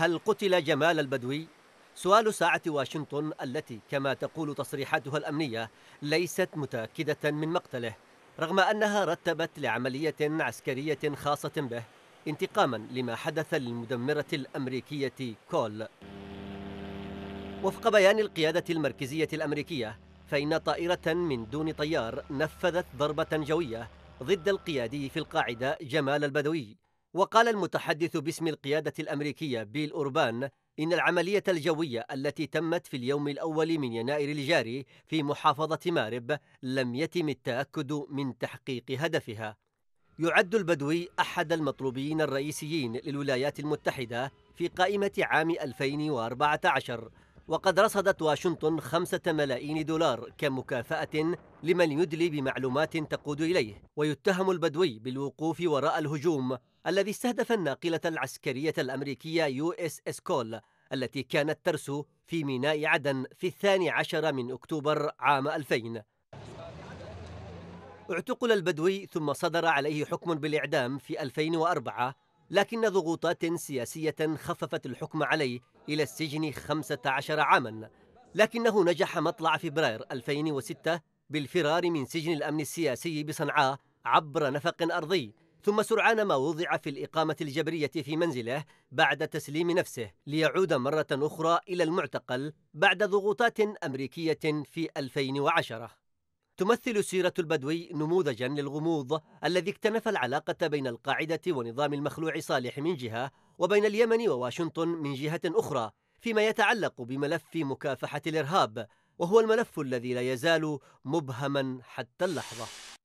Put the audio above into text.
هل قتل جمال البدوي؟ سؤال ساعة واشنطن التي كما تقول تصريحاتها الأمنية ليست متأكدة من مقتله رغم أنها رتبت لعملية عسكرية خاصة به انتقاما لما حدث للمدمرة الأمريكية كول وفق بيان القيادة المركزية الأمريكية فإن طائرة من دون طيار نفذت ضربة جوية ضد القيادي في القاعدة جمال البدوي وقال المتحدث باسم القيادة الأمريكية بيل أوربان إن العملية الجوية التي تمت في اليوم الأول من يناير الجاري في محافظة مارب لم يتم التأكد من تحقيق هدفها. يعد البدوي أحد المطلوبين الرئيسيين للولايات المتحدة في قائمة عام 2014 وقد رصدت واشنطن خمسة ملايين دولار كمكافأة لمن يدلي بمعلومات تقود إليه ويتهم البدوي بالوقوف وراء الهجوم الذي استهدف الناقلة العسكرية الأمريكية يو اس اس كول التي كانت ترسو في ميناء عدن في الثاني عشر من أكتوبر عام 2000 اعتقل البدوي ثم صدر عليه حكم بالإعدام في 2004 لكن ضغوطات سياسية خففت الحكم عليه إلى السجن 15 عاما لكنه نجح مطلع فبراير 2006 بالفرار من سجن الأمن السياسي بصنعاء عبر نفق أرضي ثم سرعان ما وضع في الإقامة الجبرية في منزله بعد تسليم نفسه ليعود مرة أخرى إلى المعتقل بعد ضغوطات أمريكية في 2010 تمثل سيرة البدوي نموذجا للغموض الذي اكتنف العلاقة بين القاعدة ونظام المخلوع صالح من جهة وبين اليمن وواشنطن من جهة أخرى فيما يتعلق بملف مكافحة الإرهاب وهو الملف الذي لا يزال مبهما حتى اللحظة